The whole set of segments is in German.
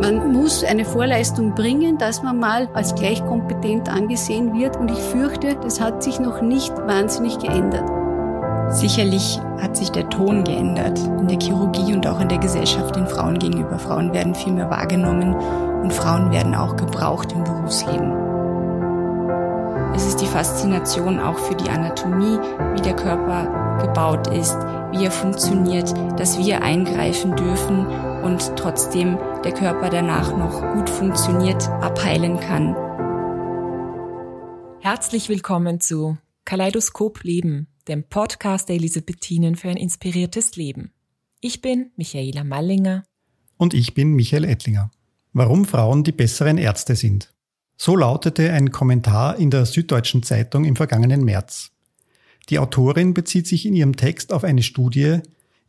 Man muss eine Vorleistung bringen, dass man mal als gleichkompetent angesehen wird. Und ich fürchte, das hat sich noch nicht wahnsinnig geändert. Sicherlich hat sich der Ton geändert in der Chirurgie und auch in der Gesellschaft den Frauen gegenüber. Frauen werden viel mehr wahrgenommen und Frauen werden auch gebraucht im Berufsleben. Es ist die Faszination auch für die Anatomie, wie der Körper gebaut ist, wie er funktioniert, dass wir eingreifen dürfen und trotzdem der Körper danach noch gut funktioniert, abheilen kann. Herzlich willkommen zu Kaleidoskop Leben, dem Podcast der Elisabethinen für ein inspiriertes Leben. Ich bin Michaela Mallinger. Und ich bin Michael Ettlinger. Warum Frauen die besseren Ärzte sind. So lautete ein Kommentar in der Süddeutschen Zeitung im vergangenen März. Die Autorin bezieht sich in ihrem Text auf eine Studie,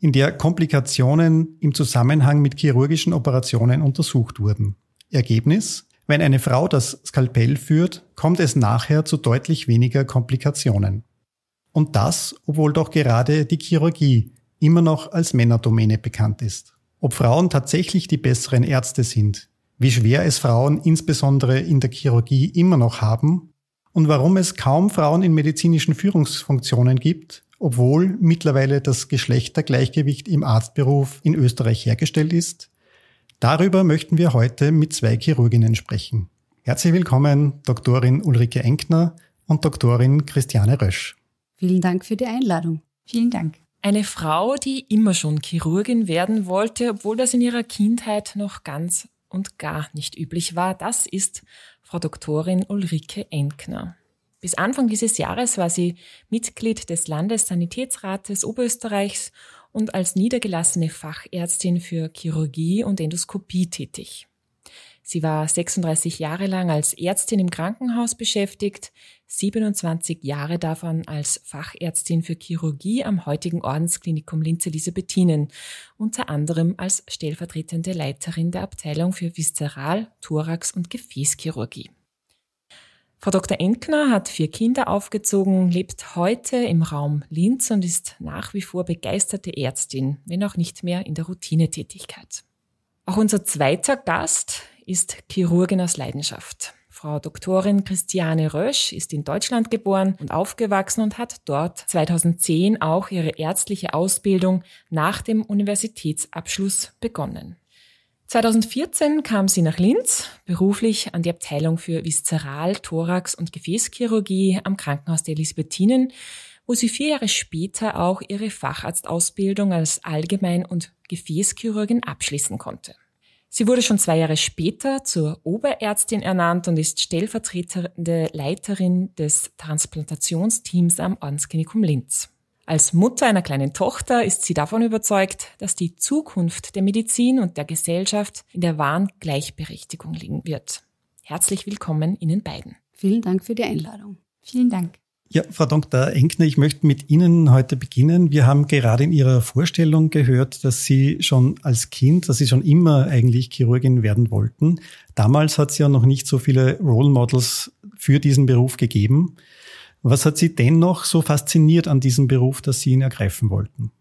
in der Komplikationen im Zusammenhang mit chirurgischen Operationen untersucht wurden. Ergebnis? Wenn eine Frau das Skalpell führt, kommt es nachher zu deutlich weniger Komplikationen. Und das, obwohl doch gerade die Chirurgie immer noch als Männerdomäne bekannt ist. Ob Frauen tatsächlich die besseren Ärzte sind, wie schwer es Frauen insbesondere in der Chirurgie immer noch haben und warum es kaum Frauen in medizinischen Führungsfunktionen gibt, obwohl mittlerweile das Geschlechtergleichgewicht im Arztberuf in Österreich hergestellt ist. Darüber möchten wir heute mit zwei Chirurginnen sprechen. Herzlich willkommen, Doktorin Ulrike Enkner und Doktorin Christiane Rösch. Vielen Dank für die Einladung. Vielen Dank. Eine Frau, die immer schon Chirurgin werden wollte, obwohl das in ihrer Kindheit noch ganz und gar nicht üblich war, das ist Frau Doktorin Ulrike Enkner. Bis Anfang dieses Jahres war sie Mitglied des Landessanitätsrates Oberösterreichs und als niedergelassene Fachärztin für Chirurgie und Endoskopie tätig. Sie war 36 Jahre lang als Ärztin im Krankenhaus beschäftigt, 27 Jahre davon als Fachärztin für Chirurgie am heutigen Ordensklinikum Linz Elisabethinen, unter anderem als stellvertretende Leiterin der Abteilung für Viszeral-, Thorax- und Gefäßchirurgie. Frau Dr. Enkner hat vier Kinder aufgezogen, lebt heute im Raum Linz und ist nach wie vor begeisterte Ärztin, wenn auch nicht mehr in der Routinetätigkeit. Auch unser zweiter Gast ist Chirurgin aus Leidenschaft. Frau Doktorin Christiane Rösch ist in Deutschland geboren und aufgewachsen und hat dort 2010 auch ihre ärztliche Ausbildung nach dem Universitätsabschluss begonnen. 2014 kam sie nach Linz, beruflich an die Abteilung für Viszeral-, Thorax- und Gefäßchirurgie am Krankenhaus der Elisabethinen, wo sie vier Jahre später auch ihre Facharztausbildung als Allgemein- und Gefäßchirurgin abschließen konnte. Sie wurde schon zwei Jahre später zur Oberärztin ernannt und ist stellvertretende Leiterin des Transplantationsteams am Ordensklinikum Linz. Als Mutter einer kleinen Tochter ist sie davon überzeugt, dass die Zukunft der Medizin und der Gesellschaft in der wahren Gleichberechtigung liegen wird. Herzlich willkommen Ihnen beiden. Vielen Dank für die Einladung. Vielen Dank. Ja, Frau Dr. Enkner, ich möchte mit Ihnen heute beginnen. Wir haben gerade in Ihrer Vorstellung gehört, dass Sie schon als Kind, dass Sie schon immer eigentlich Chirurgin werden wollten. Damals hat es ja noch nicht so viele Role Models für diesen Beruf gegeben. Was hat Sie dennoch so fasziniert an diesem Beruf, dass Sie ihn ergreifen wollten?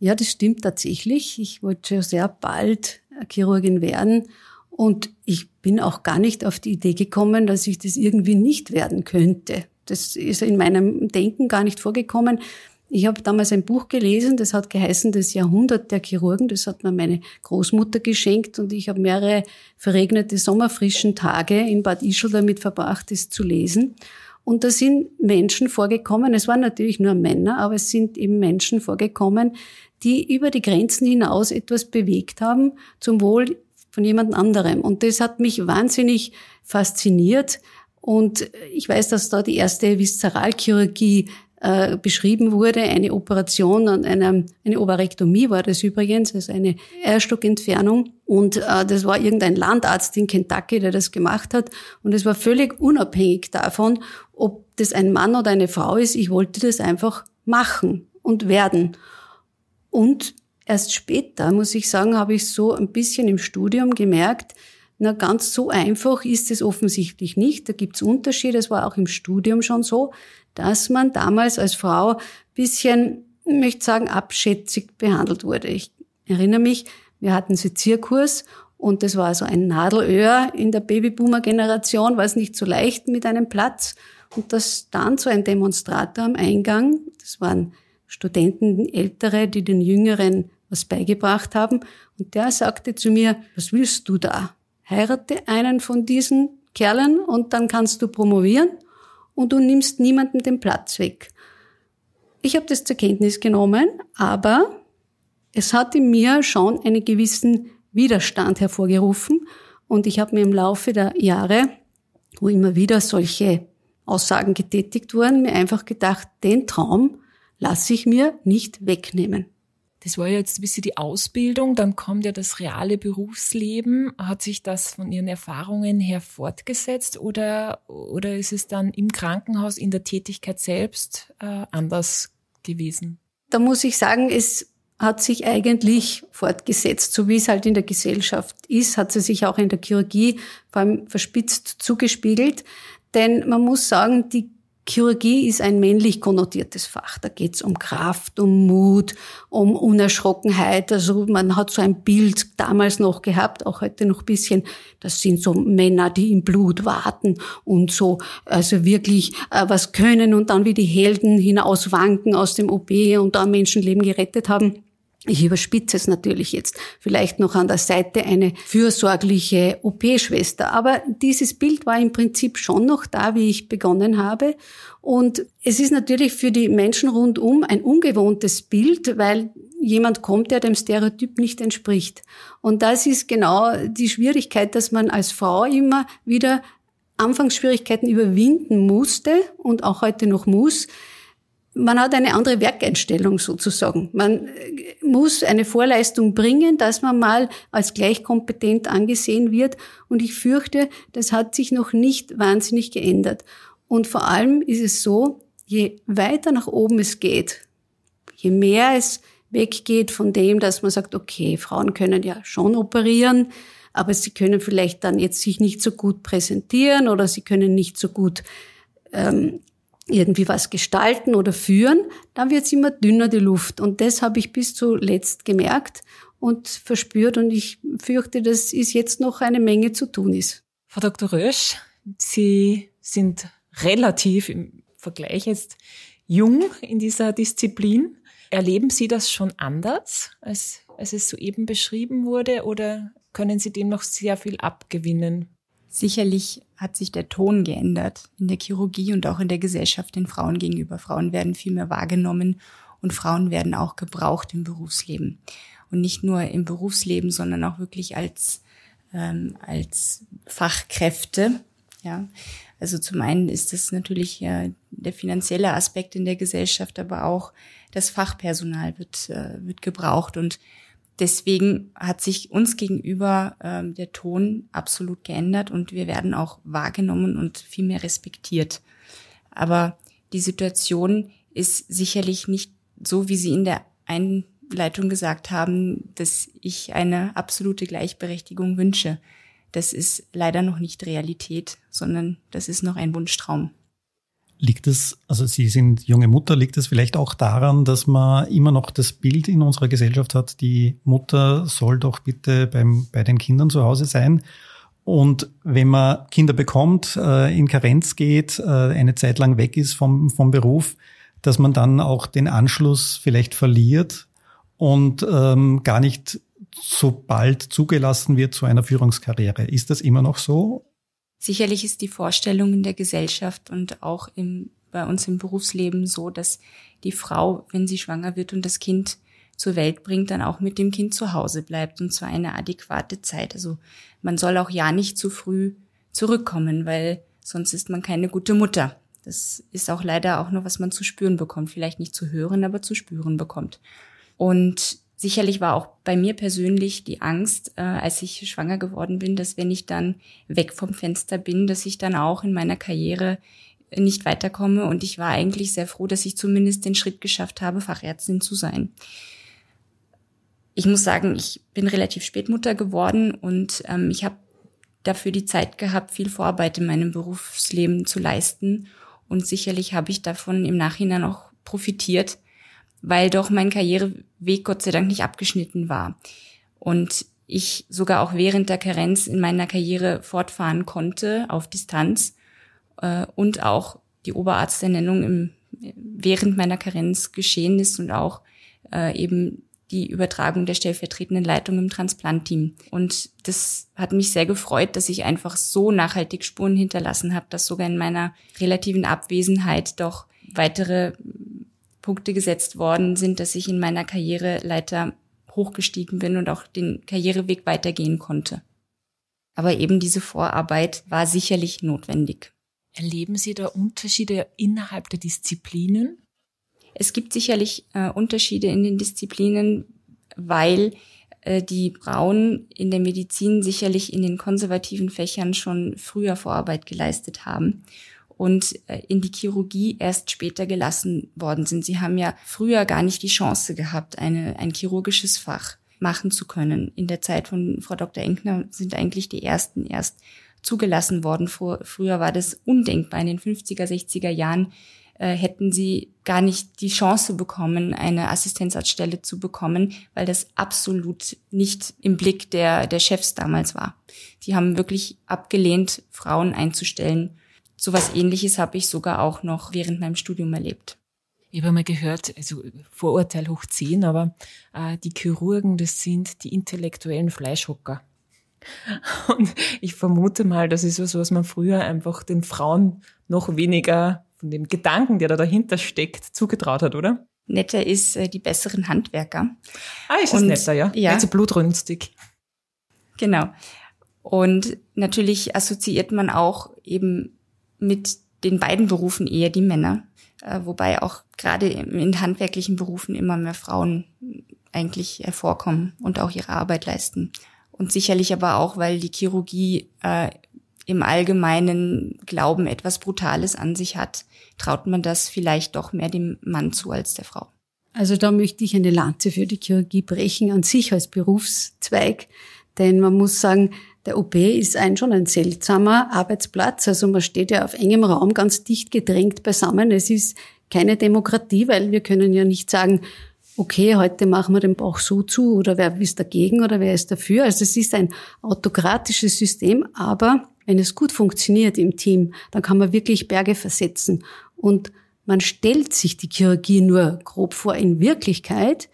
Ja, das stimmt tatsächlich. Ich wollte schon sehr bald äh, Chirurgin werden und ich bin auch gar nicht auf die Idee gekommen, dass ich das irgendwie nicht werden könnte. Das ist in meinem Denken gar nicht vorgekommen. Ich habe damals ein Buch gelesen, das hat geheißen Das Jahrhundert der Chirurgen. Das hat mir meine Großmutter geschenkt und ich habe mehrere verregnete sommerfrischen Tage in Bad Ischl damit verbracht, das zu lesen. Und da sind Menschen vorgekommen, es waren natürlich nur Männer, aber es sind eben Menschen vorgekommen, die über die Grenzen hinaus etwas bewegt haben zum Wohl von jemand anderem. Und das hat mich wahnsinnig fasziniert. Und ich weiß, dass da die erste Viszeralchirurgie äh, beschrieben wurde, eine Operation an einer, eine Ovarektomie war das übrigens, also eine Eierstockentfernung. Und äh, das war irgendein Landarzt in Kentucky, der das gemacht hat. Und es war völlig unabhängig davon, ob das ein Mann oder eine Frau ist. Ich wollte das einfach machen und werden. Und erst später, muss ich sagen, habe ich so ein bisschen im Studium gemerkt, na, ganz so einfach ist es offensichtlich nicht. Da gibt es Unterschiede. Es war auch im Studium schon so, dass man damals als Frau bisschen, ich möchte sagen, abschätzig behandelt wurde. Ich erinnere mich, wir hatten Sezierkurs und das war so ein Nadelöhr in der Babyboomer-Generation, war es nicht so leicht mit einem Platz. Und da dann so ein Demonstrator am Eingang. Das waren Studenten, Ältere, die den Jüngeren was beigebracht haben. Und der sagte zu mir, was willst du da? heirate einen von diesen Kerlen und dann kannst du promovieren und du nimmst niemandem den Platz weg. Ich habe das zur Kenntnis genommen, aber es hat in mir schon einen gewissen Widerstand hervorgerufen und ich habe mir im Laufe der Jahre, wo immer wieder solche Aussagen getätigt wurden, mir einfach gedacht, den Traum lasse ich mir nicht wegnehmen das war ja jetzt ein bisschen die Ausbildung, dann kommt ja das reale Berufsleben. Hat sich das von Ihren Erfahrungen her fortgesetzt oder, oder ist es dann im Krankenhaus, in der Tätigkeit selbst äh, anders gewesen? Da muss ich sagen, es hat sich eigentlich fortgesetzt, so wie es halt in der Gesellschaft ist, hat sie sich auch in der Chirurgie vor allem verspitzt zugespiegelt. Denn man muss sagen, die Chirurgie ist ein männlich konnotiertes Fach. Da geht's um Kraft, um Mut, um Unerschrockenheit. Also man hat so ein Bild damals noch gehabt, auch heute noch bisschen. Das sind so Männer, die im Blut warten und so, also wirklich äh, was können und dann wie die Helden hinauswanken aus dem OP und da Menschenleben gerettet haben ich überspitze es natürlich jetzt, vielleicht noch an der Seite eine fürsorgliche OP-Schwester. Aber dieses Bild war im Prinzip schon noch da, wie ich begonnen habe. Und es ist natürlich für die Menschen rundum ein ungewohntes Bild, weil jemand kommt, der dem Stereotyp nicht entspricht. Und das ist genau die Schwierigkeit, dass man als Frau immer wieder Anfangsschwierigkeiten überwinden musste und auch heute noch muss, man hat eine andere Werkeinstellung sozusagen. Man äh, muss eine Vorleistung bringen, dass man mal als gleichkompetent angesehen wird. Und ich fürchte, das hat sich noch nicht wahnsinnig geändert. Und vor allem ist es so, je weiter nach oben es geht, je mehr es weggeht von dem, dass man sagt, okay, Frauen können ja schon operieren, aber sie können vielleicht dann jetzt sich nicht so gut präsentieren oder sie können nicht so gut ähm, irgendwie was gestalten oder führen, dann wird's immer dünner die Luft. Und das habe ich bis zuletzt gemerkt und verspürt. Und ich fürchte, dass es jetzt noch eine Menge zu tun ist. Frau Dr. Rösch, Sie sind relativ im Vergleich jetzt jung in dieser Disziplin. Erleben Sie das schon anders, als, als es soeben beschrieben wurde? Oder können Sie dem noch sehr viel abgewinnen? Sicherlich hat sich der Ton geändert in der Chirurgie und auch in der Gesellschaft den Frauen gegenüber. Frauen werden viel mehr wahrgenommen und Frauen werden auch gebraucht im Berufsleben. Und nicht nur im Berufsleben, sondern auch wirklich als, ähm, als Fachkräfte. Ja. Also zum einen ist es natürlich äh, der finanzielle Aspekt in der Gesellschaft, aber auch das Fachpersonal wird, äh, wird gebraucht und deswegen hat sich uns gegenüber ähm, der Ton absolut geändert und wir werden auch wahrgenommen und viel mehr respektiert. Aber die Situation ist sicherlich nicht so, wie Sie in der Einleitung gesagt haben, dass ich eine absolute Gleichberechtigung wünsche. Das ist leider noch nicht Realität, sondern das ist noch ein Wunschtraum. Liegt es, also Sie sind junge Mutter, liegt es vielleicht auch daran, dass man immer noch das Bild in unserer Gesellschaft hat, die Mutter soll doch bitte beim, bei den Kindern zu Hause sein? Und wenn man Kinder bekommt, äh, in Karenz geht, äh, eine Zeit lang weg ist vom, vom Beruf, dass man dann auch den Anschluss vielleicht verliert und ähm, gar nicht so bald zugelassen wird zu einer Führungskarriere. Ist das immer noch so? Sicherlich ist die Vorstellung in der Gesellschaft und auch im, bei uns im Berufsleben so, dass die Frau, wenn sie schwanger wird und das Kind zur Welt bringt, dann auch mit dem Kind zu Hause bleibt und zwar eine adäquate Zeit. Also man soll auch ja nicht zu früh zurückkommen, weil sonst ist man keine gute Mutter. Das ist auch leider auch noch, was man zu spüren bekommt. Vielleicht nicht zu hören, aber zu spüren bekommt. Und Sicherlich war auch bei mir persönlich die Angst, äh, als ich schwanger geworden bin, dass wenn ich dann weg vom Fenster bin, dass ich dann auch in meiner Karriere nicht weiterkomme. Und ich war eigentlich sehr froh, dass ich zumindest den Schritt geschafft habe, Fachärztin zu sein. Ich muss sagen, ich bin relativ spät Mutter geworden und ähm, ich habe dafür die Zeit gehabt, viel Vorarbeit in meinem Berufsleben zu leisten. Und sicherlich habe ich davon im Nachhinein auch profitiert weil doch mein Karriereweg Gott sei Dank nicht abgeschnitten war. Und ich sogar auch während der Karenz in meiner Karriere fortfahren konnte auf Distanz äh, und auch die Oberarzternennung im, während meiner Karenz geschehen ist und auch äh, eben die Übertragung der stellvertretenden Leitung im Transplantteam. Und das hat mich sehr gefreut, dass ich einfach so nachhaltig Spuren hinterlassen habe, dass sogar in meiner relativen Abwesenheit doch weitere Punkte gesetzt worden sind, dass ich in meiner Karriereleiter hochgestiegen bin und auch den Karriereweg weitergehen konnte. Aber eben diese Vorarbeit war sicherlich notwendig. Erleben Sie da Unterschiede innerhalb der Disziplinen? Es gibt sicherlich äh, Unterschiede in den Disziplinen, weil äh, die Frauen in der Medizin sicherlich in den konservativen Fächern schon früher Vorarbeit geleistet haben und äh, in die Chirurgie erst später gelassen worden sind. Sie haben ja früher gar nicht die Chance gehabt, eine, ein chirurgisches Fach machen zu können. In der Zeit von Frau Dr. Enkner sind eigentlich die ersten erst zugelassen worden. Vor, früher war das undenkbar. In den 50er, 60er Jahren äh, hätten sie gar nicht die Chance bekommen, eine Assistenzarztstelle zu bekommen, weil das absolut nicht im Blick der, der Chefs damals war. Sie haben wirklich abgelehnt, Frauen einzustellen so was ähnliches habe ich sogar auch noch während meinem Studium erlebt. Ich habe mal gehört, also Vorurteil hoch 10, aber äh, die Chirurgen, das sind die intellektuellen Fleischhocker. Und ich vermute mal, das ist was, was man früher einfach den Frauen noch weniger von dem Gedanken, der da dahinter steckt, zugetraut hat, oder? Netter ist äh, die besseren Handwerker. Ah, ist es netter, ja. ja. Also blutrünstig. Genau. Und natürlich assoziiert man auch eben mit den beiden Berufen eher die Männer, äh, wobei auch gerade in handwerklichen Berufen immer mehr Frauen eigentlich hervorkommen und auch ihre Arbeit leisten. Und sicherlich aber auch, weil die Chirurgie äh, im allgemeinen Glauben etwas Brutales an sich hat, traut man das vielleicht doch mehr dem Mann zu als der Frau. Also da möchte ich eine Lanze für die Chirurgie brechen an sich als Berufszweig, denn man muss sagen, der OP ist ein, schon ein seltsamer Arbeitsplatz. Also man steht ja auf engem Raum ganz dicht gedrängt beisammen. Es ist keine Demokratie, weil wir können ja nicht sagen, okay, heute machen wir den Bauch so zu oder wer ist dagegen oder wer ist dafür. Also es ist ein autokratisches System, aber wenn es gut funktioniert im Team, dann kann man wirklich Berge versetzen. Und man stellt sich die Chirurgie nur grob vor. In Wirklichkeit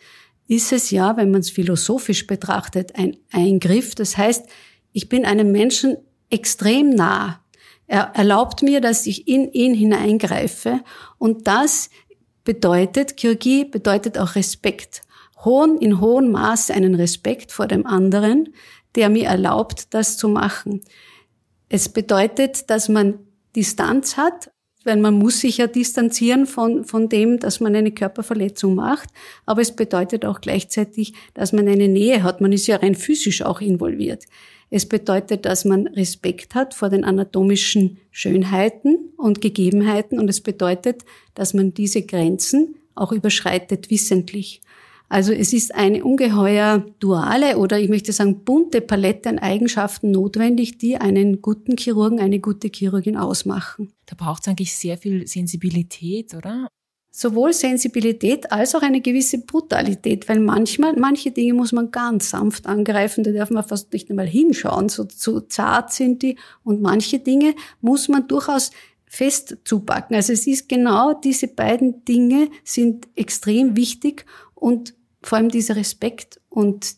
ist es ja, wenn man es philosophisch betrachtet, ein Eingriff. Das heißt, ich bin einem Menschen extrem nah. Er erlaubt mir, dass ich in ihn hineingreife. Und das bedeutet, Kirurgie bedeutet auch Respekt. Hohen, in hohem Maße einen Respekt vor dem anderen, der mir erlaubt, das zu machen. Es bedeutet, dass man Distanz hat, weil man muss sich ja distanzieren von, von dem, dass man eine Körperverletzung macht. Aber es bedeutet auch gleichzeitig, dass man eine Nähe hat. Man ist ja rein physisch auch involviert. Es bedeutet, dass man Respekt hat vor den anatomischen Schönheiten und Gegebenheiten und es bedeutet, dass man diese Grenzen auch überschreitet wissentlich. Also es ist eine ungeheuer duale oder ich möchte sagen bunte Palette an Eigenschaften notwendig, die einen guten Chirurgen, eine gute Chirurgin ausmachen. Da braucht es eigentlich sehr viel Sensibilität, oder? sowohl Sensibilität als auch eine gewisse Brutalität, weil manchmal, manche Dinge muss man ganz sanft angreifen, da darf man fast nicht einmal hinschauen, so so zart sind die und manche Dinge muss man durchaus fest zupacken. Also es ist genau diese beiden Dinge sind extrem wichtig und vor allem dieser Respekt und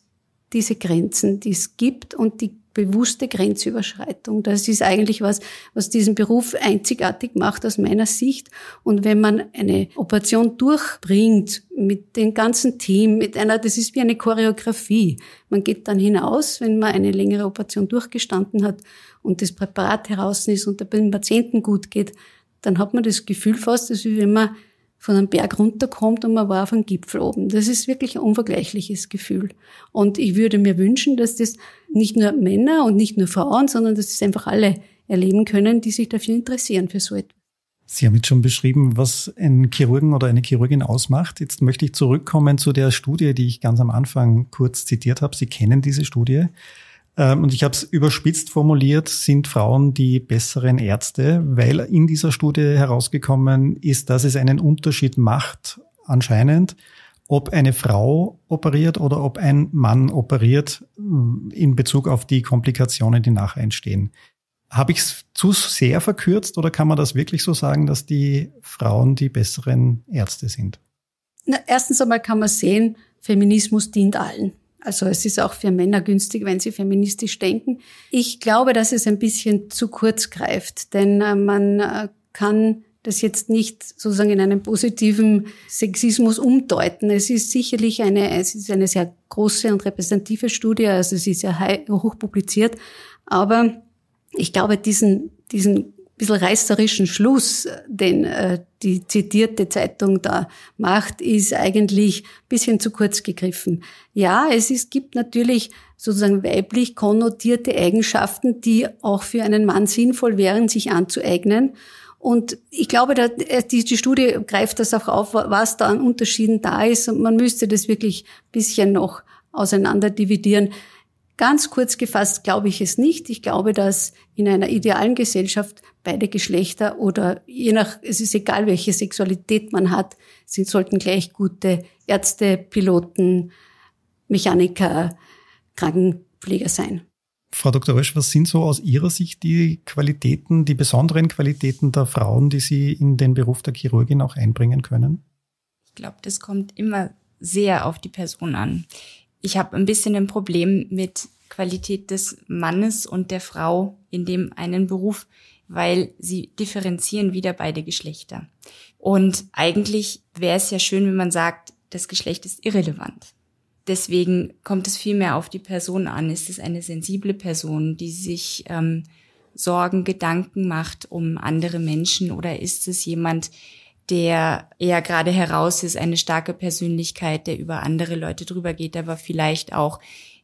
diese Grenzen, die es gibt und die bewusste Grenzüberschreitung. Das ist eigentlich was, was diesen Beruf einzigartig macht aus meiner Sicht. Und wenn man eine Operation durchbringt mit dem ganzen Team, mit einer, das ist wie eine Choreografie. Man geht dann hinaus, wenn man eine längere Operation durchgestanden hat und das Präparat heraus ist und dem Patienten gut geht, dann hat man das Gefühl fast, dass wenn man von einem Berg runterkommt und man war auf einem Gipfel oben. Das ist wirklich ein unvergleichliches Gefühl. Und ich würde mir wünschen, dass das nicht nur Männer und nicht nur Frauen, sondern dass das einfach alle erleben können, die sich dafür interessieren für so etwas. Sie haben jetzt schon beschrieben, was ein Chirurgen oder eine Chirurgin ausmacht. Jetzt möchte ich zurückkommen zu der Studie, die ich ganz am Anfang kurz zitiert habe. Sie kennen diese Studie. Ähm, und ich habe es überspitzt formuliert, sind Frauen die besseren Ärzte, weil in dieser Studie herausgekommen ist, dass es einen Unterschied macht, anscheinend, ob eine Frau operiert oder ob ein Mann operiert mm, in Bezug auf die Komplikationen, die nachher entstehen. Habe ich es zu sehr verkürzt oder kann man das wirklich so sagen, dass die Frauen die besseren Ärzte sind? Na, erstens einmal kann man sehen, Feminismus dient allen. Also es ist auch für Männer günstig, wenn sie feministisch denken. Ich glaube, dass es ein bisschen zu kurz greift, denn äh, man äh, kann das jetzt nicht sozusagen in einem positiven Sexismus umdeuten. Es ist sicherlich eine, es ist eine sehr große und repräsentative Studie, also sie ist ja hoch publiziert, aber ich glaube, diesen, diesen bisschen reißerischen Schluss, den äh, die zitierte Zeitung da macht, ist eigentlich bisschen zu kurz gegriffen. Ja, es ist, gibt natürlich sozusagen weiblich konnotierte Eigenschaften, die auch für einen Mann sinnvoll wären, sich anzueignen. Und ich glaube, äh, die, die Studie greift das auch auf, was da an Unterschieden da ist. Und man müsste das wirklich bisschen noch auseinander dividieren. Ganz kurz gefasst glaube ich es nicht. Ich glaube, dass in einer idealen Gesellschaft beide Geschlechter oder je nach, es ist egal, welche Sexualität man hat, sind, sollten gleich gute Ärzte, Piloten, Mechaniker, Krankenpfleger sein. Frau Dr. Oesch, was sind so aus Ihrer Sicht die Qualitäten, die besonderen Qualitäten der Frauen, die Sie in den Beruf der Chirurgin auch einbringen können? Ich glaube, das kommt immer sehr auf die Person an ich habe ein bisschen ein Problem mit Qualität des Mannes und der Frau in dem einen Beruf, weil sie differenzieren wieder beide Geschlechter. Und eigentlich wäre es ja schön, wenn man sagt, das Geschlecht ist irrelevant. Deswegen kommt es viel mehr auf die Person an. Ist es eine sensible Person, die sich ähm, Sorgen, Gedanken macht um andere Menschen oder ist es jemand, der eher gerade heraus ist, eine starke Persönlichkeit, der über andere Leute drüber geht, aber vielleicht auch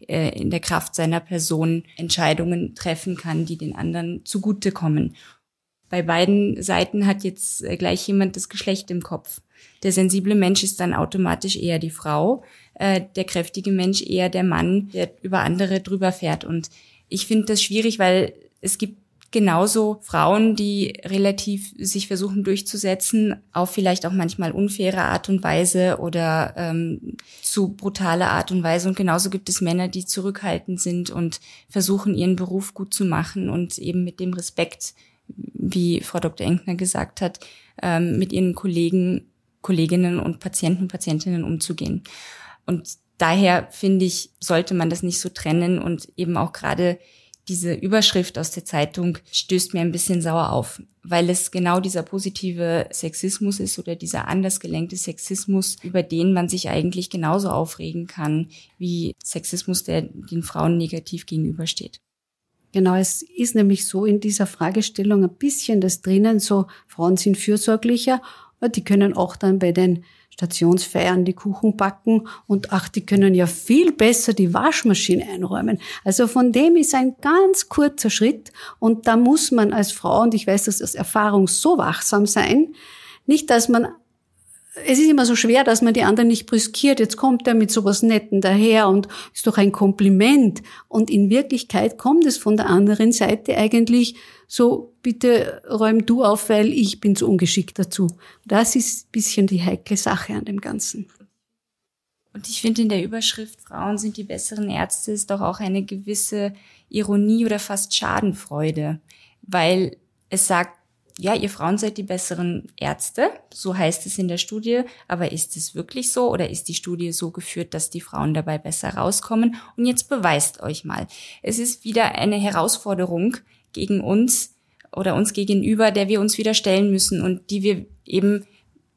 äh, in der Kraft seiner Person Entscheidungen treffen kann, die den anderen zugutekommen. Bei beiden Seiten hat jetzt äh, gleich jemand das Geschlecht im Kopf. Der sensible Mensch ist dann automatisch eher die Frau, äh, der kräftige Mensch eher der Mann, der über andere drüber fährt. Und ich finde das schwierig, weil es gibt genauso Frauen, die relativ sich versuchen durchzusetzen, auf vielleicht auch manchmal unfaire Art und Weise oder ähm, zu brutale Art und Weise. Und genauso gibt es Männer, die zurückhaltend sind und versuchen, ihren Beruf gut zu machen und eben mit dem Respekt, wie Frau Dr. Enkner gesagt hat, ähm, mit ihren Kollegen, Kolleginnen und Patienten, Patientinnen umzugehen. Und daher finde ich, sollte man das nicht so trennen und eben auch gerade diese Überschrift aus der Zeitung stößt mir ein bisschen sauer auf, weil es genau dieser positive Sexismus ist oder dieser anders gelenkte Sexismus, über den man sich eigentlich genauso aufregen kann wie Sexismus, der den Frauen negativ gegenübersteht. Genau, es ist nämlich so in dieser Fragestellung ein bisschen das drinnen, so Frauen sind fürsorglicher, die können auch dann bei den Stationsfeiern die Kuchen backen und ach, die können ja viel besser die Waschmaschine einräumen. Also von dem ist ein ganz kurzer Schritt und da muss man als Frau, und ich weiß das aus Erfahrung, so wachsam sein, nicht, dass man es ist immer so schwer, dass man die anderen nicht brüskiert. Jetzt kommt er mit sowas Netten daher und ist doch ein Kompliment. Und in Wirklichkeit kommt es von der anderen Seite eigentlich so bitte räum du auf, weil ich bin so ungeschickt dazu. Das ist ein bisschen die heikle Sache an dem Ganzen. Und ich finde in der Überschrift Frauen sind die besseren Ärzte ist doch auch eine gewisse Ironie oder fast Schadenfreude, weil es sagt, ja, ihr Frauen seid die besseren Ärzte, so heißt es in der Studie, aber ist es wirklich so oder ist die Studie so geführt, dass die Frauen dabei besser rauskommen? Und jetzt beweist euch mal. Es ist wieder eine Herausforderung, gegen uns oder uns gegenüber, der wir uns wieder stellen müssen und die wir eben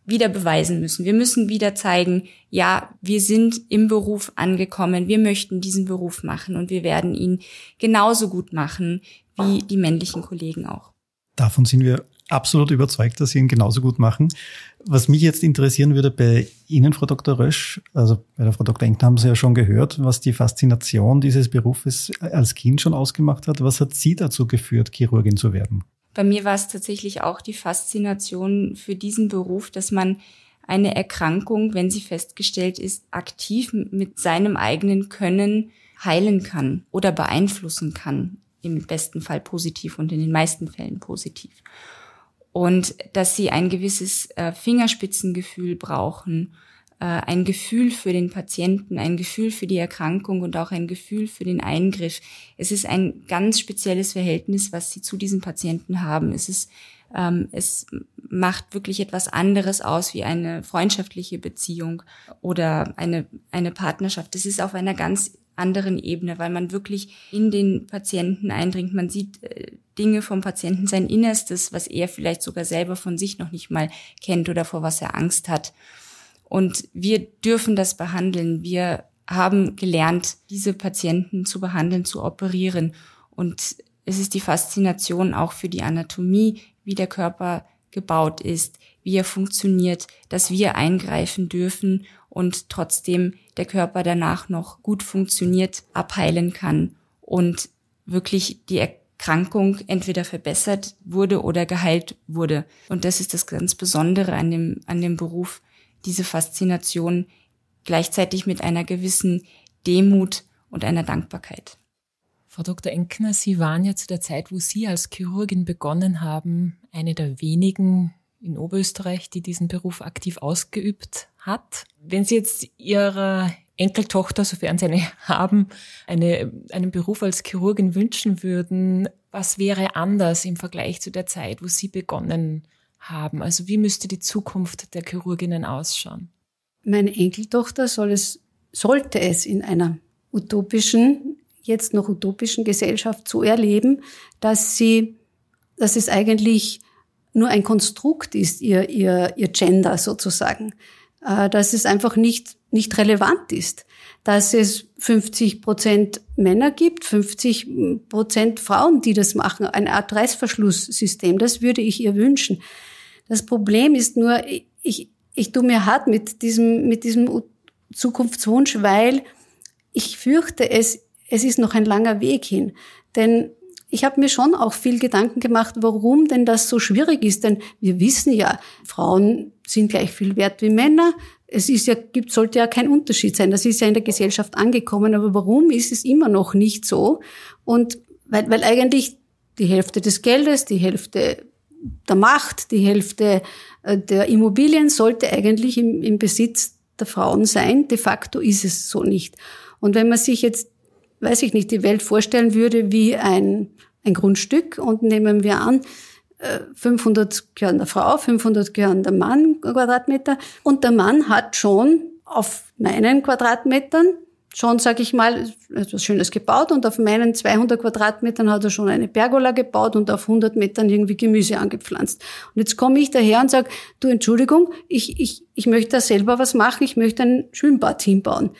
wieder beweisen müssen. Wir müssen wieder zeigen, ja, wir sind im Beruf angekommen, wir möchten diesen Beruf machen und wir werden ihn genauso gut machen wie die männlichen Kollegen auch. Davon sind wir absolut überzeugt, dass Sie ihn genauso gut machen. Was mich jetzt interessieren würde bei Ihnen, Frau Dr. Rösch, also bei der Frau Dr. Engt haben Sie ja schon gehört, was die Faszination dieses Berufes als Kind schon ausgemacht hat. Was hat Sie dazu geführt, Chirurgin zu werden? Bei mir war es tatsächlich auch die Faszination für diesen Beruf, dass man eine Erkrankung, wenn sie festgestellt ist, aktiv mit seinem eigenen Können heilen kann oder beeinflussen kann. Im besten Fall positiv und in den meisten Fällen positiv und dass sie ein gewisses äh, Fingerspitzengefühl brauchen, äh, ein Gefühl für den Patienten, ein Gefühl für die Erkrankung und auch ein Gefühl für den Eingriff. Es ist ein ganz spezielles Verhältnis, was sie zu diesen Patienten haben. Es ist ähm, es macht wirklich etwas anderes aus wie eine freundschaftliche Beziehung oder eine, eine Partnerschaft. Es ist auf einer ganz anderen Ebene, weil man wirklich in den Patienten eindringt. Man sieht äh, Dinge vom Patienten, sein Innerstes, was er vielleicht sogar selber von sich noch nicht mal kennt oder vor was er Angst hat. Und wir dürfen das behandeln. Wir haben gelernt, diese Patienten zu behandeln, zu operieren. Und es ist die Faszination auch für die Anatomie, wie der Körper gebaut ist, wie er funktioniert, dass wir eingreifen dürfen und trotzdem der Körper danach noch gut funktioniert, abheilen kann und wirklich die Erkrankung entweder verbessert wurde oder geheilt wurde. Und das ist das ganz Besondere an dem, an dem Beruf, diese Faszination gleichzeitig mit einer gewissen Demut und einer Dankbarkeit. Frau Dr. Enkner, Sie waren ja zu der Zeit, wo Sie als Chirurgin begonnen haben, eine der wenigen in Oberösterreich, die diesen Beruf aktiv ausgeübt hat. Wenn Sie jetzt Ihrer Enkeltochter, sofern sie eine haben, eine, einen Beruf als Chirurgin wünschen würden, was wäre anders im Vergleich zu der Zeit, wo Sie begonnen haben? Also wie müsste die Zukunft der Chirurginnen ausschauen? Meine Enkeltochter soll es, sollte es in einer utopischen, jetzt noch utopischen Gesellschaft so erleben, dass sie, dass es eigentlich nur ein Konstrukt ist, ihr, ihr, ihr Gender sozusagen. Äh, dass es einfach nicht nicht relevant ist, dass es 50 Prozent Männer gibt, 50 Prozent Frauen, die das machen, eine Art Reißverschlusssystem. Das würde ich ihr wünschen. Das Problem ist nur, ich, ich tue mir hart mit diesem, mit diesem Zukunftswunsch, weil ich fürchte, es, es ist noch ein langer Weg hin. Denn ich habe mir schon auch viel Gedanken gemacht, warum denn das so schwierig ist. Denn wir wissen ja, Frauen sind gleich viel wert wie Männer. Es ist ja, gibt, sollte ja kein Unterschied sein. Das ist ja in der Gesellschaft angekommen. Aber warum ist es immer noch nicht so? Und weil, weil eigentlich die Hälfte des Geldes, die Hälfte der Macht, die Hälfte äh, der Immobilien sollte eigentlich im, im Besitz der Frauen sein. De facto ist es so nicht. Und wenn man sich jetzt weiß ich nicht, die Welt vorstellen würde wie ein, ein Grundstück und nehmen wir an, 500 äh, gehören der Frau, 500 gehören der Mann Quadratmeter und der Mann hat schon auf meinen Quadratmetern schon, sage ich mal, etwas Schönes gebaut und auf meinen 200 Quadratmetern hat er schon eine Pergola gebaut und auf 100 Metern irgendwie Gemüse angepflanzt. Und jetzt komme ich daher und sage, du Entschuldigung, ich, ich, ich möchte da selber was machen, ich möchte ein Schwimmbad hinbauen.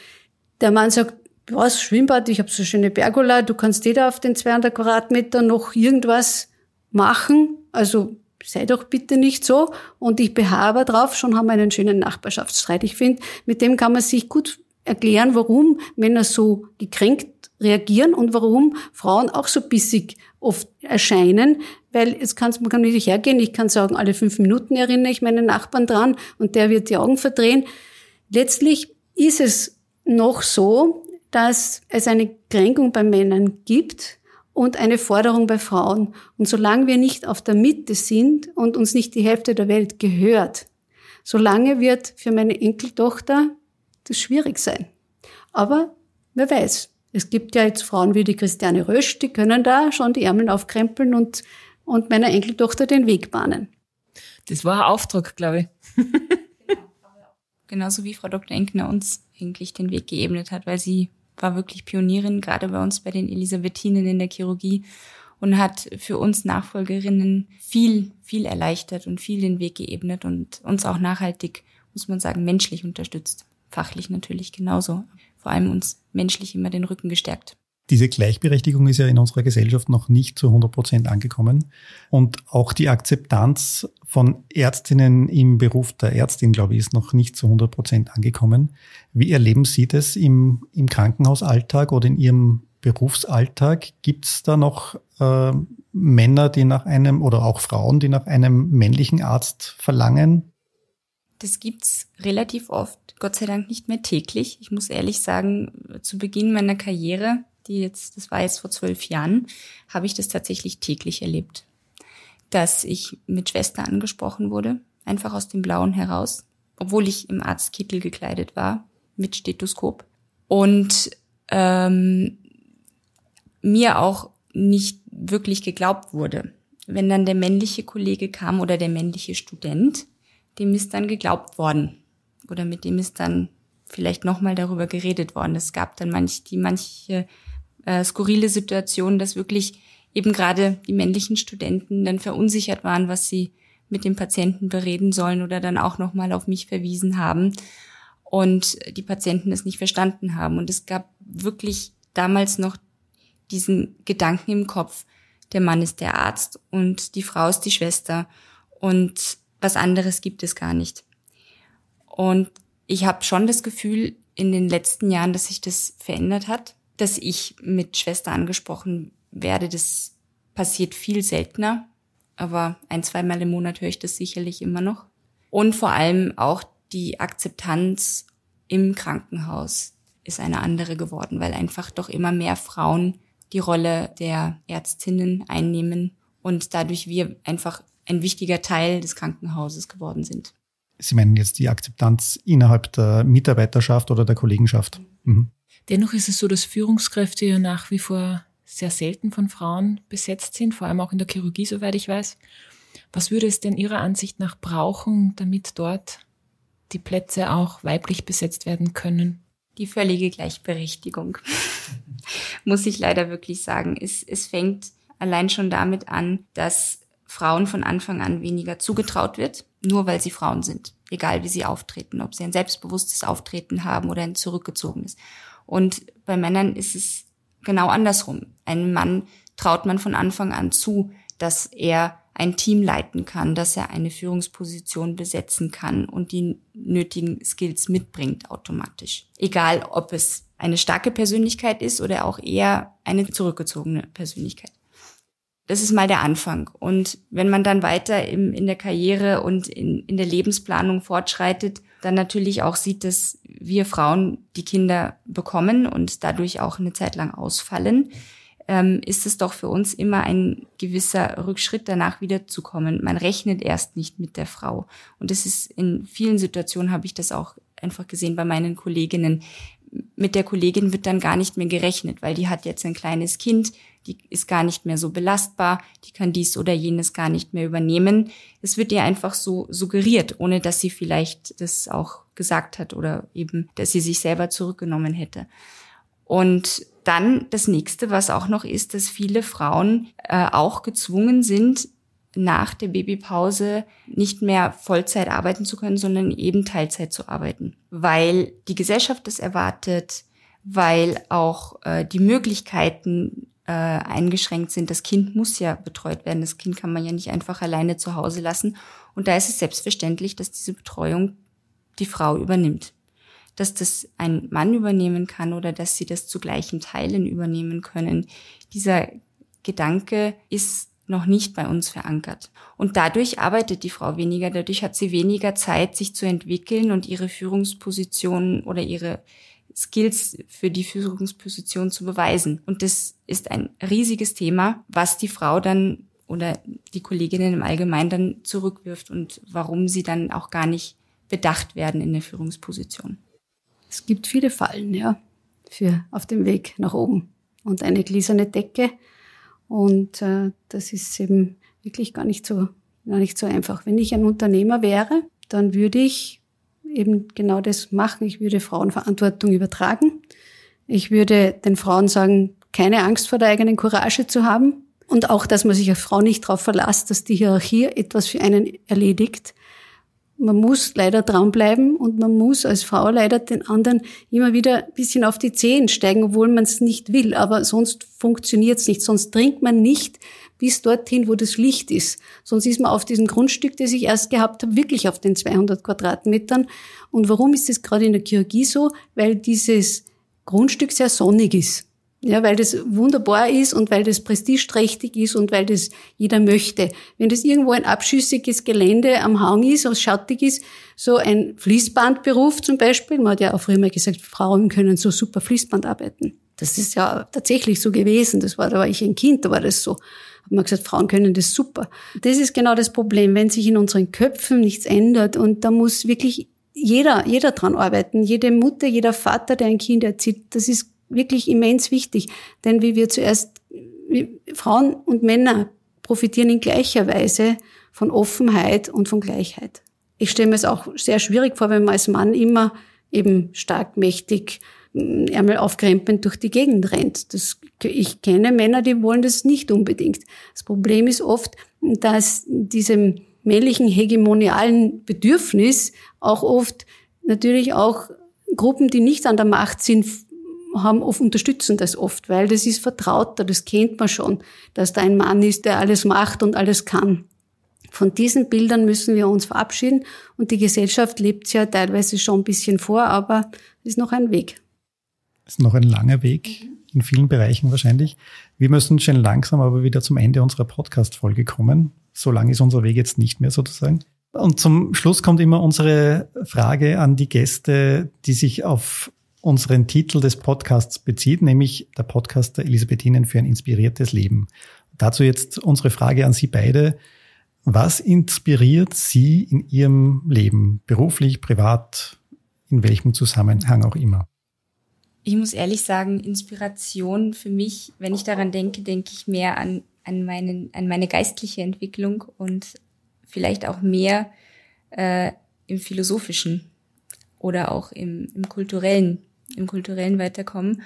Der Mann sagt, was, Schwimmbad, ich habe so schöne Pergola, du kannst jeder auf den 200 Quadratmeter noch irgendwas machen. Also sei doch bitte nicht so. Und ich beharre drauf, schon haben wir einen schönen Nachbarschaftsstreit. Ich finde, mit dem kann man sich gut erklären, warum Männer so gekränkt reagieren und warum Frauen auch so bissig oft erscheinen, weil es kann, man kann nicht hergehen, ich kann sagen, alle fünf Minuten erinnere ich meinen Nachbarn dran und der wird die Augen verdrehen. Letztlich ist es noch so, dass es eine Kränkung bei Männern gibt und eine Forderung bei Frauen. Und solange wir nicht auf der Mitte sind und uns nicht die Hälfte der Welt gehört, solange wird für meine Enkeltochter das schwierig sein. Aber wer weiß, es gibt ja jetzt Frauen wie die Christiane Rösch, die können da schon die Ärmel aufkrempeln und, und meiner Enkeltochter den Weg bahnen. Das war ein Auftrag, glaube ich. Genau, genauso wie Frau Dr. Enkner uns eigentlich den Weg geebnet hat, weil sie war wirklich Pionierin, gerade bei uns bei den Elisabethinen in der Chirurgie und hat für uns Nachfolgerinnen viel, viel erleichtert und viel den Weg geebnet und uns auch nachhaltig, muss man sagen, menschlich unterstützt. Fachlich natürlich genauso. Vor allem uns menschlich immer den Rücken gestärkt. Diese Gleichberechtigung ist ja in unserer Gesellschaft noch nicht zu 100 Prozent angekommen. Und auch die Akzeptanz von Ärztinnen im Beruf der Ärztin, glaube ich, ist noch nicht zu 100 Prozent angekommen. Wie erleben Sie das im, im Krankenhausalltag oder in Ihrem Berufsalltag? Gibt es da noch äh, Männer, die nach einem oder auch Frauen, die nach einem männlichen Arzt verlangen? Das gibt's relativ oft, Gott sei Dank nicht mehr täglich. Ich muss ehrlich sagen, zu Beginn meiner Karriere die jetzt, das war jetzt vor zwölf Jahren, habe ich das tatsächlich täglich erlebt. Dass ich mit Schwester angesprochen wurde, einfach aus dem Blauen heraus, obwohl ich im Arztkittel gekleidet war, mit Stethoskop. Und ähm, mir auch nicht wirklich geglaubt wurde. Wenn dann der männliche Kollege kam oder der männliche Student, dem ist dann geglaubt worden. Oder mit dem ist dann vielleicht nochmal darüber geredet worden. Es gab dann manch, die manche äh, skurrile Situation, dass wirklich eben gerade die männlichen Studenten dann verunsichert waren, was sie mit dem Patienten bereden sollen oder dann auch nochmal auf mich verwiesen haben und die Patienten es nicht verstanden haben. Und es gab wirklich damals noch diesen Gedanken im Kopf, der Mann ist der Arzt und die Frau ist die Schwester und was anderes gibt es gar nicht. Und ich habe schon das Gefühl in den letzten Jahren, dass sich das verändert hat, dass ich mit Schwester angesprochen werde, das passiert viel seltener, aber ein, zweimal im Monat höre ich das sicherlich immer noch. Und vor allem auch die Akzeptanz im Krankenhaus ist eine andere geworden, weil einfach doch immer mehr Frauen die Rolle der Ärztinnen einnehmen und dadurch wir einfach ein wichtiger Teil des Krankenhauses geworden sind. Sie meinen jetzt die Akzeptanz innerhalb der Mitarbeiterschaft oder der Kollegenschaft? Mhm. mhm. Dennoch ist es so, dass Führungskräfte ja nach wie vor sehr selten von Frauen besetzt sind, vor allem auch in der Chirurgie, soweit ich weiß. Was würde es denn Ihrer Ansicht nach brauchen, damit dort die Plätze auch weiblich besetzt werden können? Die völlige Gleichberechtigung, muss ich leider wirklich sagen. Es, es fängt allein schon damit an, dass Frauen von Anfang an weniger zugetraut wird, nur weil sie Frauen sind, egal wie sie auftreten, ob sie ein selbstbewusstes Auftreten haben oder ein zurückgezogenes. Und bei Männern ist es genau andersrum. Einem Mann traut man von Anfang an zu, dass er ein Team leiten kann, dass er eine Führungsposition besetzen kann und die nötigen Skills mitbringt automatisch. Egal, ob es eine starke Persönlichkeit ist oder auch eher eine zurückgezogene Persönlichkeit. Das ist mal der Anfang. Und wenn man dann weiter im, in der Karriere und in, in der Lebensplanung fortschreitet dann natürlich auch sieht, dass wir Frauen die Kinder bekommen und dadurch auch eine Zeit lang ausfallen, ähm, ist es doch für uns immer ein gewisser Rückschritt, danach wiederzukommen. Man rechnet erst nicht mit der Frau. Und das ist in vielen Situationen habe ich das auch einfach gesehen bei meinen Kolleginnen. Mit der Kollegin wird dann gar nicht mehr gerechnet, weil die hat jetzt ein kleines Kind, die ist gar nicht mehr so belastbar, die kann dies oder jenes gar nicht mehr übernehmen. Es wird ihr einfach so suggeriert, ohne dass sie vielleicht das auch gesagt hat oder eben, dass sie sich selber zurückgenommen hätte. Und dann das nächste, was auch noch ist, dass viele Frauen äh, auch gezwungen sind, nach der Babypause nicht mehr Vollzeit arbeiten zu können, sondern eben Teilzeit zu arbeiten, weil die Gesellschaft das erwartet, weil auch äh, die Möglichkeiten äh, eingeschränkt sind. Das Kind muss ja betreut werden. Das Kind kann man ja nicht einfach alleine zu Hause lassen. Und da ist es selbstverständlich, dass diese Betreuung die Frau übernimmt. Dass das ein Mann übernehmen kann oder dass sie das zu gleichen Teilen übernehmen können. Dieser Gedanke ist noch nicht bei uns verankert. Und dadurch arbeitet die Frau weniger, dadurch hat sie weniger Zeit, sich zu entwickeln und ihre Führungsposition oder ihre Skills für die Führungsposition zu beweisen. Und das ist ein riesiges Thema, was die Frau dann oder die Kolleginnen im Allgemeinen dann zurückwirft und warum sie dann auch gar nicht bedacht werden in der Führungsposition. Es gibt viele Fallen, ja, für auf dem Weg nach oben und eine gläserne Decke. Und äh, das ist eben wirklich gar nicht so, gar nicht so einfach. Wenn ich ein Unternehmer wäre, dann würde ich eben genau das machen. Ich würde Frauenverantwortung übertragen. Ich würde den Frauen sagen, keine Angst vor der eigenen Courage zu haben. Und auch, dass man sich auf Frau nicht darauf verlässt, dass die Hierarchie etwas für einen erledigt. Man muss leider dranbleiben und man muss als Frau leider den anderen immer wieder ein bisschen auf die Zehen steigen, obwohl man es nicht will. Aber sonst funktioniert es nicht. Sonst dringt man nicht bis dorthin, wo das Licht ist. Sonst ist man auf diesem Grundstück, das ich erst gehabt habe, wirklich auf den 200 Quadratmetern. Und warum ist das gerade in der Chirurgie so? Weil dieses Grundstück sehr sonnig ist. Ja, weil das wunderbar ist und weil das prestigeträchtig ist und weil das jeder möchte. Wenn das irgendwo ein abschüssiges Gelände am Hang ist, was schattig ist, so ein Fließbandberuf zum Beispiel, man hat ja auch früher mal gesagt, Frauen können so super Fließband arbeiten. Das ist ja tatsächlich so gewesen. Das war, da war ich ein Kind, da war das so. Hat man gesagt, Frauen können das super. Das ist genau das Problem, wenn sich in unseren Köpfen nichts ändert und da muss wirklich jeder, jeder dran arbeiten. Jede Mutter, jeder Vater, der ein Kind erzieht, das ist wirklich immens wichtig. Denn wie wir zuerst, wie Frauen und Männer profitieren in gleicher Weise von Offenheit und von Gleichheit. Ich stelle mir es auch sehr schwierig vor, wenn man als Mann immer eben stark, mächtig, Ärmel aufkrempelnd durch die Gegend rennt. Das, ich kenne Männer, die wollen das nicht unbedingt. Das Problem ist oft, dass diesem männlichen hegemonialen Bedürfnis auch oft natürlich auch Gruppen, die nicht an der Macht sind, haben oft unterstützen das oft, weil das ist vertrauter, das kennt man schon, dass da ein Mann ist, der alles macht und alles kann. Von diesen Bildern müssen wir uns verabschieden und die Gesellschaft lebt ja teilweise schon ein bisschen vor, aber es ist noch ein Weg ist noch ein langer Weg in vielen Bereichen wahrscheinlich. Wir müssen schon langsam aber wieder zum Ende unserer Podcast-Folge kommen. So lang ist unser Weg jetzt nicht mehr sozusagen. Und zum Schluss kommt immer unsere Frage an die Gäste, die sich auf unseren Titel des Podcasts bezieht, nämlich der Podcast der Elisabethinen für ein inspiriertes Leben. Dazu jetzt unsere Frage an Sie beide. Was inspiriert Sie in Ihrem Leben, beruflich, privat, in welchem Zusammenhang auch immer? ich muss ehrlich sagen, Inspiration für mich, wenn ich daran denke, denke ich mehr an, an, meinen, an meine geistliche Entwicklung und vielleicht auch mehr äh, im philosophischen oder auch im, im kulturellen, im kulturellen Weiterkommen.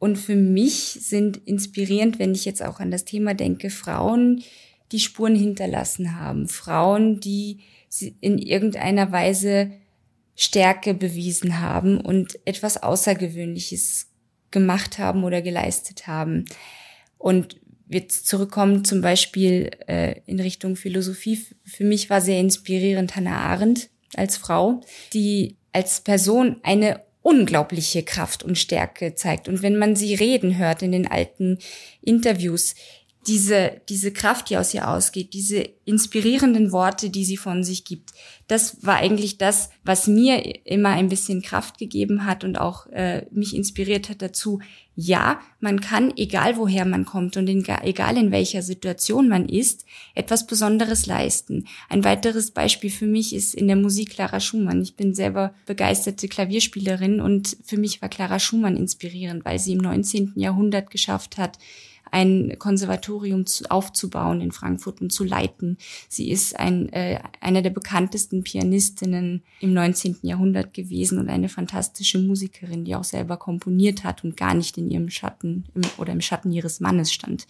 Und für mich sind inspirierend, wenn ich jetzt auch an das Thema denke, Frauen, die Spuren hinterlassen haben, Frauen, die in irgendeiner Weise Stärke bewiesen haben und etwas Außergewöhnliches gemacht haben oder geleistet haben. Und jetzt zurückkommen zum Beispiel äh, in Richtung Philosophie. Für mich war sehr inspirierend Hannah Arendt als Frau, die als Person eine unglaubliche Kraft und Stärke zeigt. Und wenn man sie reden hört in den alten Interviews, diese, diese Kraft, die aus ihr ausgeht, diese inspirierenden Worte, die sie von sich gibt, das war eigentlich das, was mir immer ein bisschen Kraft gegeben hat und auch äh, mich inspiriert hat dazu, ja, man kann, egal woher man kommt und in, egal in welcher Situation man ist, etwas Besonderes leisten. Ein weiteres Beispiel für mich ist in der Musik Clara Schumann. Ich bin selber begeisterte Klavierspielerin und für mich war Clara Schumann inspirierend, weil sie im 19. Jahrhundert geschafft hat, ein Konservatorium zu, aufzubauen in Frankfurt und zu leiten. Sie ist ein, äh, eine der bekanntesten Pianistinnen im 19. Jahrhundert gewesen und eine fantastische Musikerin, die auch selber komponiert hat und gar nicht in ihrem Schatten im, oder im Schatten ihres Mannes stand.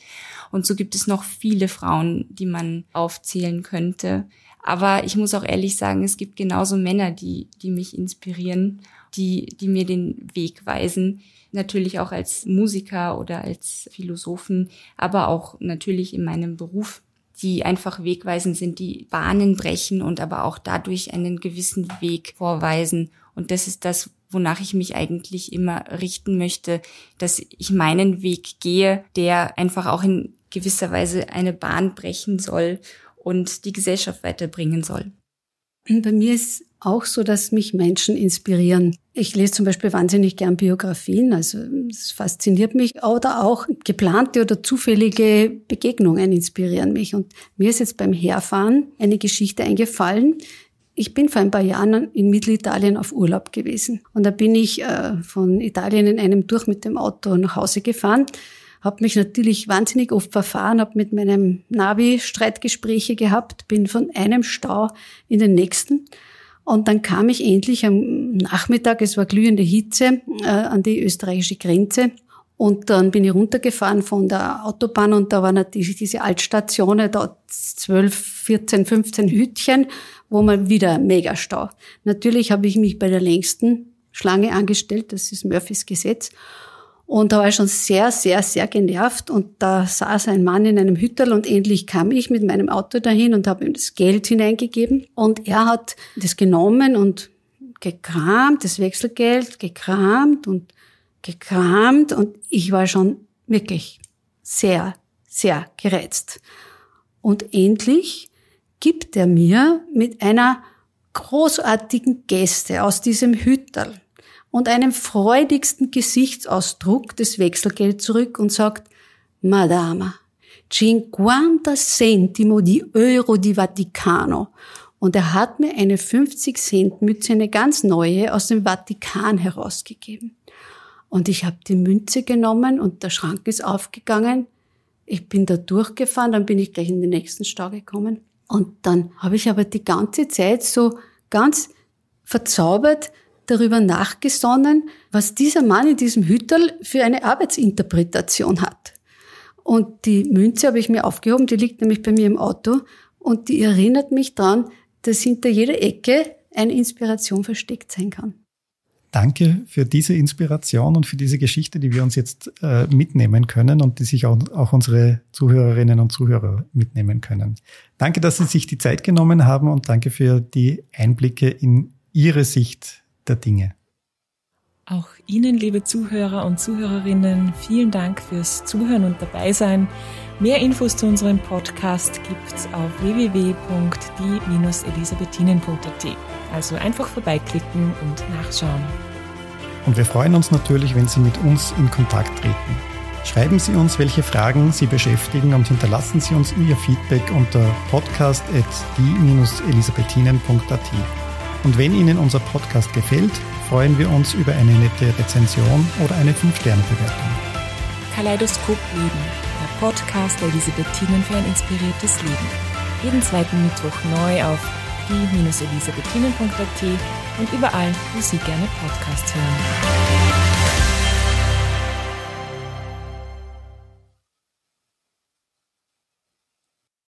Und so gibt es noch viele Frauen, die man aufzählen könnte. Aber ich muss auch ehrlich sagen, es gibt genauso Männer, die, die mich inspirieren, die, die mir den Weg weisen natürlich auch als Musiker oder als Philosophen, aber auch natürlich in meinem Beruf, die einfach wegweisend sind, die Bahnen brechen und aber auch dadurch einen gewissen Weg vorweisen. Und das ist das, wonach ich mich eigentlich immer richten möchte, dass ich meinen Weg gehe, der einfach auch in gewisser Weise eine Bahn brechen soll und die Gesellschaft weiterbringen soll. Bei mir ist auch so, dass mich Menschen inspirieren. Ich lese zum Beispiel wahnsinnig gern Biografien, also es fasziniert mich. Oder auch geplante oder zufällige Begegnungen inspirieren mich. Und mir ist jetzt beim Herfahren eine Geschichte eingefallen. Ich bin vor ein paar Jahren in Mittelitalien auf Urlaub gewesen. Und da bin ich äh, von Italien in einem durch mit dem Auto nach Hause gefahren habe mich natürlich wahnsinnig oft verfahren, habe mit meinem Navi Streitgespräche gehabt, bin von einem Stau in den nächsten. Und dann kam ich endlich am Nachmittag, es war glühende Hitze, äh, an die österreichische Grenze. Und dann bin ich runtergefahren von der Autobahn und da war natürlich diese Altstation, da 12, 14, 15 Hütchen, wo man wieder mega Stau. Natürlich habe ich mich bei der längsten Schlange angestellt, das ist Murphys Gesetz. Und da war ich schon sehr, sehr, sehr genervt. Und da saß ein Mann in einem Hütterl und endlich kam ich mit meinem Auto dahin und habe ihm das Geld hineingegeben. Und er hat das genommen und gekramt, das Wechselgeld, gekramt und gekramt. Und ich war schon wirklich sehr, sehr gereizt. Und endlich gibt er mir mit einer großartigen Geste aus diesem Hütterl und einem freudigsten Gesichtsausdruck das Wechselgeld zurück und sagt, Madama, 50 centimo di Euro di Vaticano. Und er hat mir eine 50 Cent Mütze, eine ganz neue, aus dem Vatikan herausgegeben. Und ich habe die Münze genommen und der Schrank ist aufgegangen. Ich bin da durchgefahren, dann bin ich gleich in den nächsten Stau gekommen. Und dann habe ich aber die ganze Zeit so ganz verzaubert darüber nachgesonnen, was dieser Mann in diesem Hütterl für eine Arbeitsinterpretation hat. Und die Münze habe ich mir aufgehoben, die liegt nämlich bei mir im Auto und die erinnert mich daran, dass hinter jeder Ecke eine Inspiration versteckt sein kann. Danke für diese Inspiration und für diese Geschichte, die wir uns jetzt äh, mitnehmen können und die sich auch, auch, unsere Zuhörerinnen und Zuhörer mitnehmen können. Danke, dass Sie sich die Zeit genommen haben und danke für die Einblicke in Ihre Sicht der Dinge. Auch Ihnen, liebe Zuhörer und Zuhörerinnen, vielen Dank fürs Zuhören und Dabeisein. Mehr Infos zu unserem Podcast gibt's auf www.die-elisabethinen.at. Also einfach vorbeiklicken und nachschauen. Und wir freuen uns natürlich, wenn Sie mit uns in Kontakt treten. Schreiben Sie uns, welche Fragen Sie beschäftigen und hinterlassen Sie uns Ihr Feedback unter podcast.die-elisabethinen.at. Und wenn Ihnen unser Podcast gefällt, freuen wir uns über eine nette Rezension oder eine 5-Sterne-Bewertung. Kaleidoskop Leben, der Podcast der Elisabethinen für ein inspiriertes Leben. Jeden zweiten Mittwoch neu auf die-elisabethinen.at und überall, wo Sie gerne Podcasts hören.